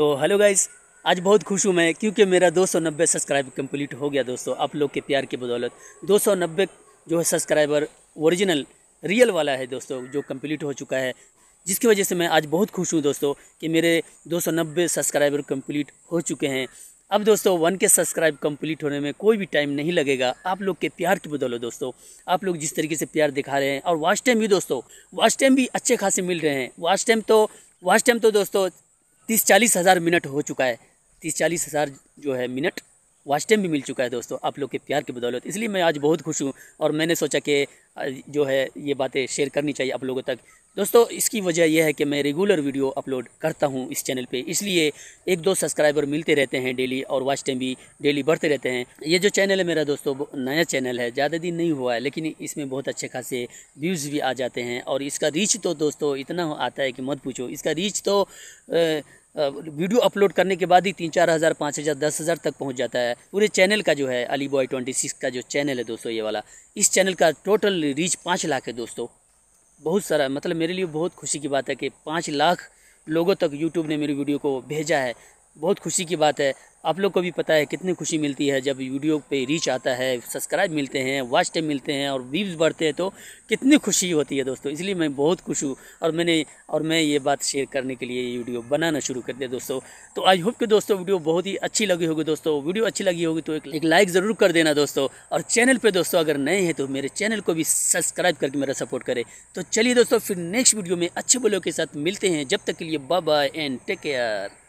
तो hello guys आज बहुत खुश हूँ मैं क्योंकि मेरा 290 सब्सक्राइब कंप्लीट हो गया दोस्तों आप लोग के प्यार की बदौलत 290 जो है सब्सक्राइबर ओरिजिनल रियल वाला है दोस्तों जो कंप्लीट हो चुका है जिसकी वजह से मैं आज बहुत खुश हूँ दोस्तों कि मेरे 290 सब्सक्राइबर कंप्लीट हो चुके हैं अब दोस्तों वन के सब्सक्राइब कंप्लीट होने में कोई भी टाइम नहीं लगेगा आप लोग के प्यार की बदौलत दोस्तों आप लोग जिस तरीके से प्यार दिखा रहे हैं और वाच टाइम भी दोस्तों वाच टाइम भी अच्छे खासे मिल रहे हैं वाच टाइम तो वाच टाइम तो दोस्तों तीस चालीस हज़ार मिनट हो चुका है तीस चालीस हज़ार जो है मिनट वॉच टाइम भी मिल चुका है दोस्तों आप लोग के प्यार की बदौलत इसलिए मैं आज बहुत खुश हूँ और मैंने सोचा कि जो है ये बातें शेयर करनी चाहिए आप लोगों तक दोस्तों इसकी वजह यह है कि मैं रेगुलर वीडियो अपलोड करता हूँ इस चैनल पे इसलिए एक दो सब्सक्राइबर मिलते रहते हैं डेली और वॉच टाइम भी डेली बढ़ते रहते हैं ये जो चैनल है मेरा दोस्तों नया चैनल है ज़्यादा दिन नहीं हुआ है लेकिन इसमें बहुत अच्छे खासे व्यूज़ भी आ जाते हैं और इसका रीच तो दोस्तों इतना आता है कि मत पूछो इसका रीच तो वीडियो अपलोड करने के बाद ही तीन चार हज़ार पाँच हज़ार दस हज़ार तक पहुंच जाता है पूरे चैनल का जो है अली बॉय ट्वेंटी सिक्स का जो चैनल है दोस्तों ये वाला इस चैनल का टोटल रीच पाँच लाख है दोस्तों बहुत सारा मतलब मेरे लिए बहुत खुशी की बात है कि पाँच लाख लोगों तक यूट्यूब ने मेरी वीडियो को भेजा है बहुत खुशी की बात है आप लोग को भी पता है कितनी खुशी मिलती है जब वीडियो पे रीच आता है सब्सक्राइब मिलते हैं वॉच टाइम मिलते हैं और व्यूज़ बढ़ते हैं तो कितनी खुशी होती है दोस्तों इसलिए मैं बहुत खुश हूँ और मैंने और मैं ये बात शेयर करने के लिए ये वीडियो बनाना शुरू कर दिया दोस्तों तो आई होप कि दोस्तों वीडियो बहुत ही अच्छी लगी होगी दोस्तों वीडियो अच्छी लगी होगी तो एक, एक लाइक ज़रूर कर देना दोस्तों और चैनल पर दोस्तों अगर नए हैं तो मेरे चैनल को भी सब्सक्राइब करके मेरा सपोर्ट करें तो चलिए दोस्तों फिर नेक्स्ट वीडियो में अच्छे बोलों के साथ मिलते हैं जब तक के लिए bye bye and take care